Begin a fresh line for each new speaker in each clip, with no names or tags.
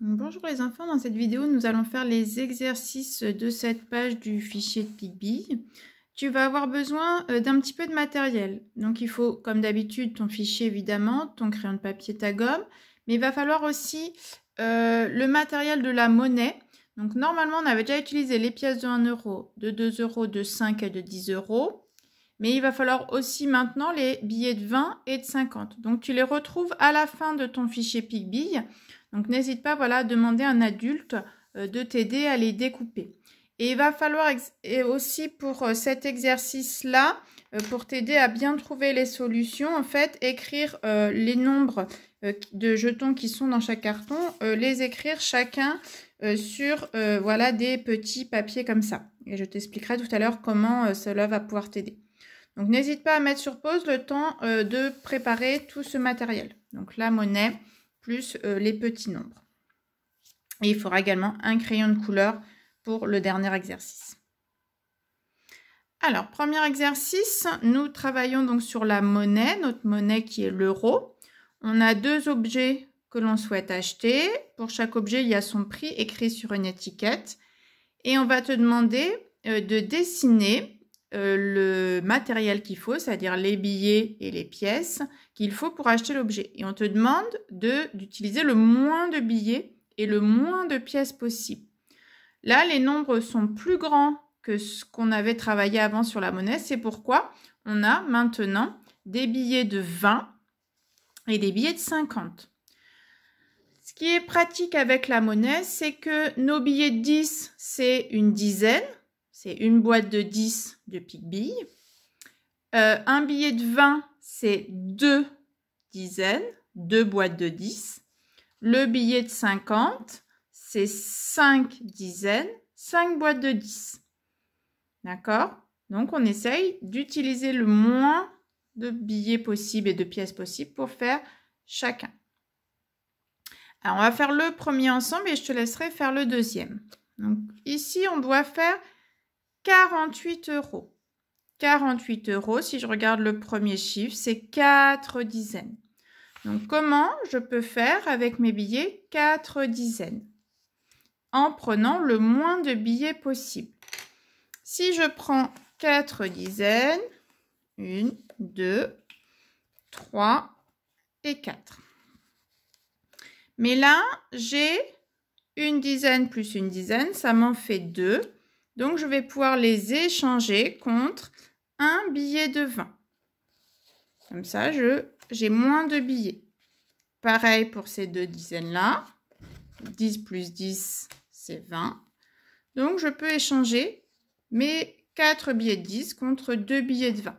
Bonjour les enfants, dans cette vidéo nous allons faire les exercices de cette page du fichier de Tu vas avoir besoin euh, d'un petit peu de matériel. Donc il faut comme d'habitude ton fichier évidemment, ton crayon de papier, ta gomme, mais il va falloir aussi euh, le matériel de la monnaie. Donc normalement on avait déjà utilisé les pièces de 1 euro, de 2 euros, de 5 et de 10 euros. Mais il va falloir aussi maintenant les billets de 20 et de 50. Donc tu les retrouves à la fin de ton fichier Picbee. Donc n'hésite pas voilà, à demander à un adulte euh, de t'aider à les découper. Et il va falloir aussi pour euh, cet exercice-là, euh, pour t'aider à bien trouver les solutions, en fait, écrire les nombres de jetons qui sont dans chaque carton, les écrire chacun sur voilà, des petits papiers comme ça. Et je t'expliquerai tout à l'heure comment cela va pouvoir t'aider. Donc n'hésite pas à mettre sur pause le temps de préparer tout ce matériel. Donc la monnaie, euh, les petits nombres. il faudra également un crayon de couleur pour le dernier exercice. Alors, premier exercice, nous travaillons donc sur la monnaie, notre monnaie qui est l'euro. On a deux objets que l'on souhaite acheter. Pour chaque objet, il y a son prix écrit sur une étiquette. Et on va te demander euh, de dessiner euh, le matériel qu'il faut, c'est-à-dire les billets et les pièces qu'il faut pour acheter l'objet. Et on te demande d'utiliser le moins de billets et le moins de pièces possible. Là, les nombres sont plus grands que ce qu'on avait travaillé avant sur la monnaie. C'est pourquoi on a maintenant des billets de 20 et des billets de 50. Ce qui est pratique avec la monnaie, c'est que nos billets de 10, c'est une dizaine c'est une boîte de 10 de pique-billes. Euh, un billet de 20, c'est deux dizaines, deux boîtes de 10. Le billet de 50, c'est 5 dizaines, 5 boîtes de 10. D'accord Donc, on essaye d'utiliser le moins de billets possible et de pièces possibles pour faire chacun. Alors, on va faire le premier ensemble et je te laisserai faire le deuxième. Donc, ici, on doit faire 48 euros. 48 euros, si je regarde le premier chiffre, c'est 4 dizaines. Donc comment je peux faire avec mes billets 4 dizaines En prenant le moins de billets possible. Si je prends 4 dizaines, 1, 2, 3 et 4. Mais là, j'ai une dizaine plus une dizaine, ça m'en fait 2. Donc, je vais pouvoir les échanger contre un billet de 20. Comme ça, j'ai moins de billets. Pareil pour ces deux dizaines-là. 10 plus 10, c'est 20. Donc, je peux échanger mes 4 billets de 10 contre 2 billets de 20.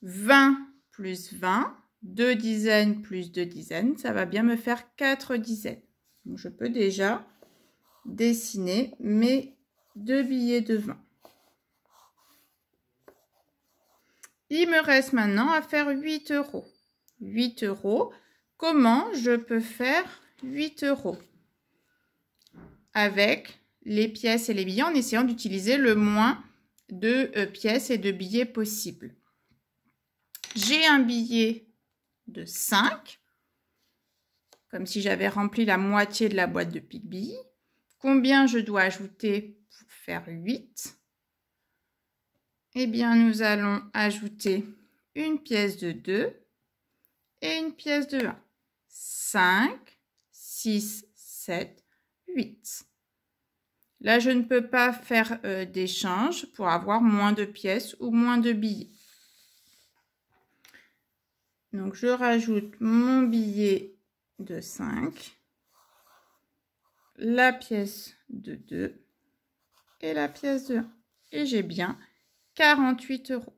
20 plus 20, 2 dizaines plus 2 dizaines, ça va bien me faire 4 dizaines. je peux déjà dessiner mes deux billets de 20. Il me reste maintenant à faire 8 euros. 8 euros. Comment je peux faire 8 euros Avec les pièces et les billets en essayant d'utiliser le moins de euh, pièces et de billets possible. J'ai un billet de 5, comme si j'avais rempli la moitié de la boîte de Pigby Combien je dois ajouter faire 8, et eh bien, nous allons ajouter une pièce de 2 et une pièce de 1. 5, 6, 7, 8. Là, je ne peux pas faire euh, d'échange pour avoir moins de pièces ou moins de billets. Donc, je rajoute mon billet de 5, la pièce de 2 et la pièce de 1. Et j'ai bien 48 euros.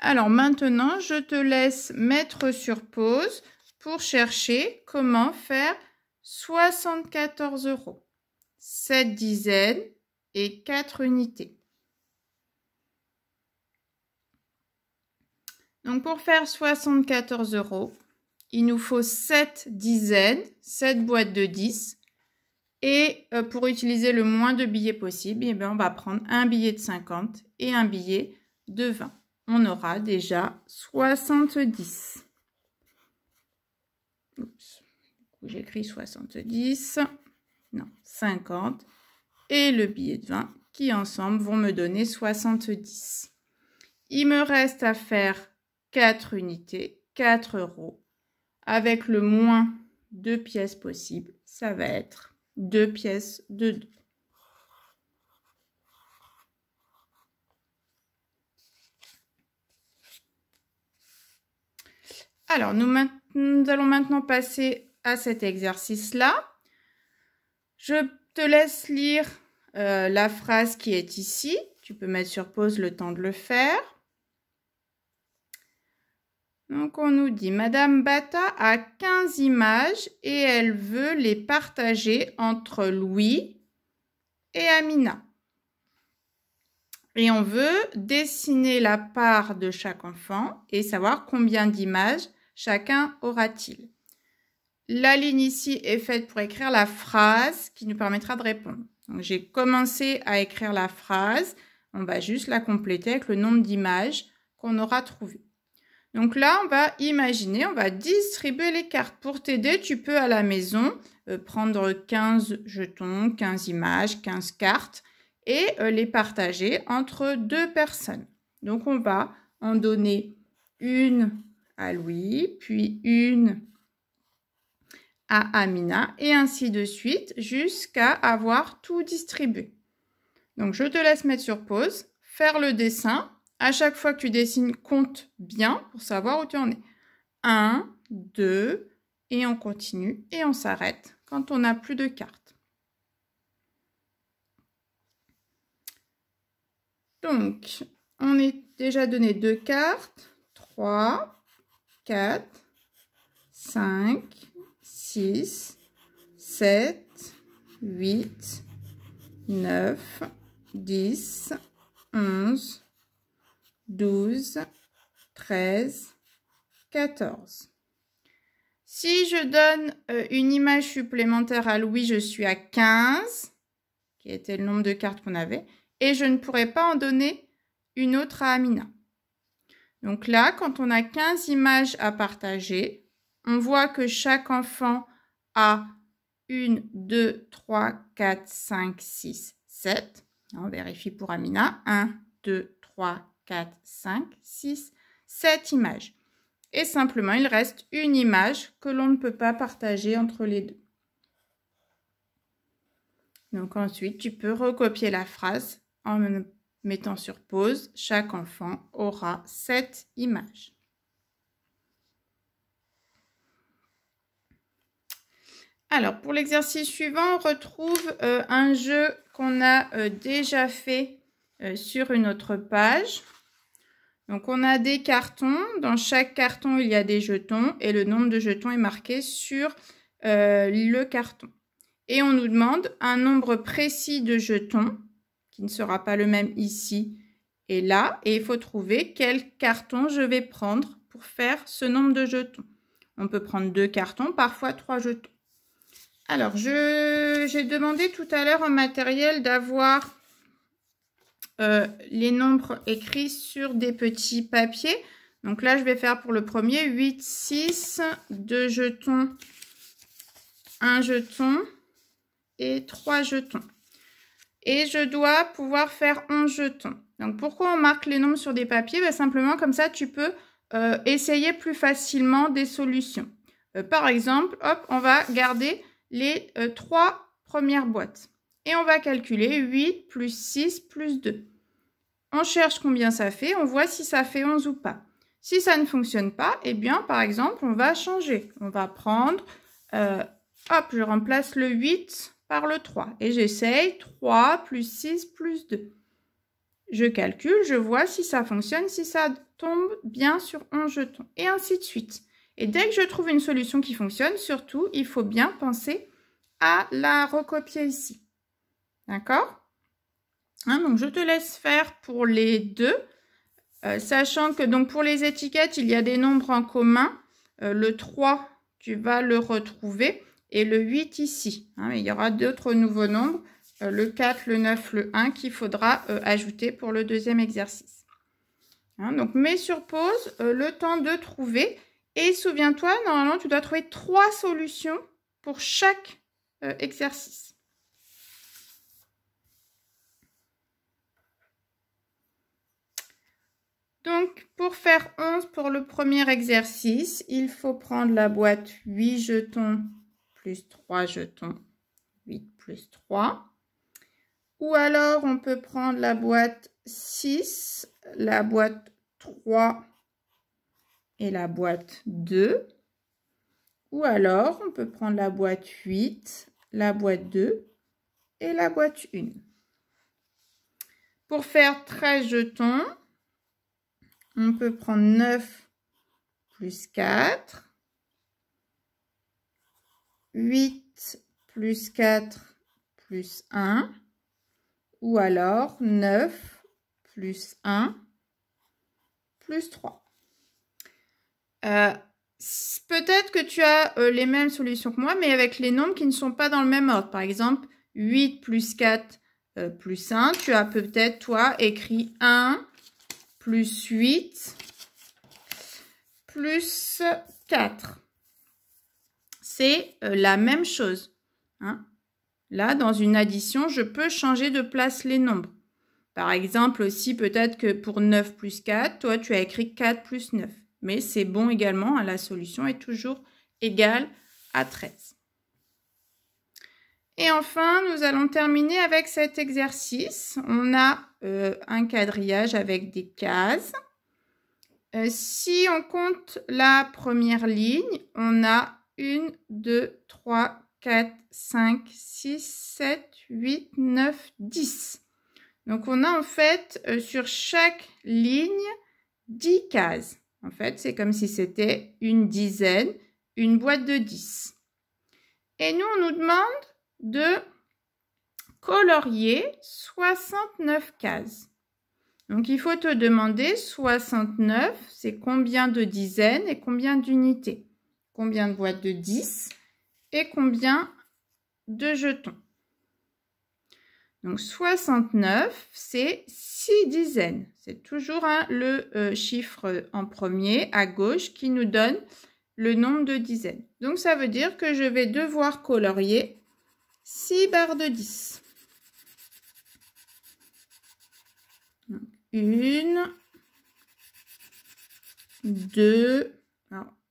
Alors maintenant, je te laisse mettre sur pause pour chercher comment faire 74 euros. 7 dizaines et 4 unités. Donc pour faire 74 euros, il nous faut 7 dizaines, 7 boîtes de 10 et euh, pour utiliser le moins de billets possible, eh on va prendre un billet de 50 et un billet de 20. On aura déjà 70. J'écris 70. Non, 50. Et le billet de 20 qui ensemble vont me donner 70. Il me reste à faire 4 unités, 4 euros. Avec le moins de pièces possibles, ça va être deux pièces de deux. Alors, nous, allons maintenant passer à cet exercice-là. Je te laisse lire euh, la phrase qui est ici. Tu peux mettre sur pause le temps de le faire. Donc on nous dit, Madame Bata a 15 images et elle veut les partager entre Louis et Amina. Et on veut dessiner la part de chaque enfant et savoir combien d'images chacun aura-t-il. La ligne ici est faite pour écrire la phrase qui nous permettra de répondre. Donc j'ai commencé à écrire la phrase, on va juste la compléter avec le nombre d'images qu'on aura trouvées. Donc là, on va imaginer, on va distribuer les cartes. Pour t'aider, tu peux à la maison euh, prendre 15 jetons, 15 images, 15 cartes et euh, les partager entre deux personnes. Donc on va en donner une à Louis, puis une à Amina et ainsi de suite jusqu'à avoir tout distribué. Donc je te laisse mettre sur pause, faire le dessin à chaque fois que tu dessines, compte bien pour savoir où tu en es. 1, 2, et on continue et on s'arrête quand on n'a plus de cartes. Donc, on est déjà donné deux cartes. 3, 4, 5, 6, 7, 8, 9, 10, 11, 12, 13, 14. Si je donne euh, une image supplémentaire à Louis, je suis à 15, qui était le nombre de cartes qu'on avait, et je ne pourrais pas en donner une autre à Amina. Donc là, quand on a 15 images à partager, on voit que chaque enfant a 1, 2, 3, 4, 5, 6, 7. On vérifie pour Amina. 1, 2, 3, 4, 5, 6, 7 images. Et simplement, il reste une image que l'on ne peut pas partager entre les deux. Donc ensuite, tu peux recopier la phrase en mettant sur pause. Chaque enfant aura 7 images. Alors, pour l'exercice suivant, on retrouve euh, un jeu qu'on a euh, déjà fait euh, sur une autre page. Donc on a des cartons. Dans chaque carton, il y a des jetons et le nombre de jetons est marqué sur euh, le carton. Et on nous demande un nombre précis de jetons, qui ne sera pas le même ici et là. Et il faut trouver quel carton je vais prendre pour faire ce nombre de jetons. On peut prendre deux cartons, parfois trois jetons. Alors, j'ai demandé tout à l'heure en matériel d'avoir euh, les nombres écrits sur des petits papiers. Donc là, je vais faire pour le premier 8, 6, 2 jetons, 1 jeton et 3 jetons. Et je dois pouvoir faire 11 jetons. Donc pourquoi on marque les nombres sur des papiers bah, Simplement comme ça, tu peux euh, essayer plus facilement des solutions. Euh, par exemple, hop, on va garder les trois premières boîtes. Et on va calculer 8 plus 6 plus 2. On cherche combien ça fait, on voit si ça fait 11 ou pas. Si ça ne fonctionne pas, eh bien, par exemple, on va changer. On va prendre, euh, hop, je remplace le 8 par le 3. Et j'essaye 3 plus 6 plus 2. Je calcule, je vois si ça fonctionne, si ça tombe bien sur 11 jetons. Et ainsi de suite. Et dès que je trouve une solution qui fonctionne, surtout, il faut bien penser à la recopier ici. D'accord hein, Donc, je te laisse faire pour les deux. Euh, sachant que donc pour les étiquettes, il y a des nombres en commun. Euh, le 3, tu vas le retrouver. Et le 8 ici. Hein, il y aura d'autres nouveaux nombres. Euh, le 4, le 9, le 1 qu'il faudra ajouter pour le deuxième exercice. Hein, donc mets sur pause le temps de trouver. Et souviens-toi, normalement, tu dois trouver trois solutions pour chaque exercice. Donc, pour faire 11, pour le premier exercice, il faut prendre la boîte 8 jetons plus 3 jetons, 8 plus 3. Ou alors, on peut prendre la boîte 6, la boîte 3 et la boîte 2. Ou alors, on peut prendre la boîte 8, la boîte 2 et la boîte 1. Pour faire 13 jetons, on peut prendre 9 plus 4. 8 plus 4 plus 1. Ou alors 9 plus 1 plus 3. Euh, peut-être que tu as euh, les mêmes solutions que moi, mais avec les nombres qui ne sont pas dans le même ordre. Par exemple, 8 plus 4 euh, plus 1, tu as peut-être, toi, écrit 1 plus 8, plus 4. C'est euh, la même chose. Hein. Là, dans une addition, je peux changer de place les nombres. Par exemple, aussi, peut-être que pour 9 plus 4, toi, tu as écrit 4 plus 9. Mais c'est bon également, hein, la solution est toujours égale à 13. Et enfin, nous allons terminer avec cet exercice. On a euh, un quadrillage avec des cases. Euh, si on compte la première ligne, on a 1, 2, 3, 4, 5, 6, 7, 8, 9, 10. Donc on a en fait euh, sur chaque ligne 10 cases. En fait, c'est comme si c'était une dizaine, une boîte de 10. Et nous, on nous demande de colorier 69 cases. Donc il faut te demander 69, c'est combien de dizaines et combien d'unités Combien de boîtes de 10 et combien de jetons Donc 69, c'est 6 dizaines. C'est toujours hein, le euh, chiffre en premier à gauche qui nous donne le nombre de dizaines. Donc ça veut dire que je vais devoir colorier 6 barres de 10. 1, 2,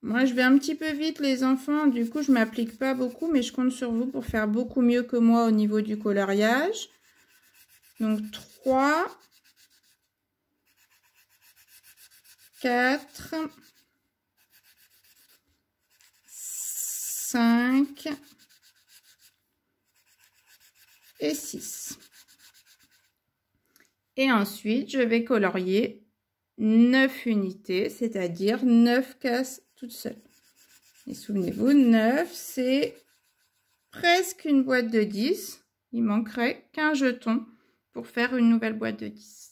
moi je vais un petit peu vite les enfants, du coup je m'applique pas beaucoup mais je compte sur vous pour faire beaucoup mieux que moi au niveau du coloriage. Donc 3, 4, 5, et 6. Et ensuite, je vais colorier 9 unités, c'est-à-dire 9 cases toutes seules. Et souvenez-vous, 9, c'est presque une boîte de 10. Il manquerait qu'un jeton pour faire une nouvelle boîte de 10.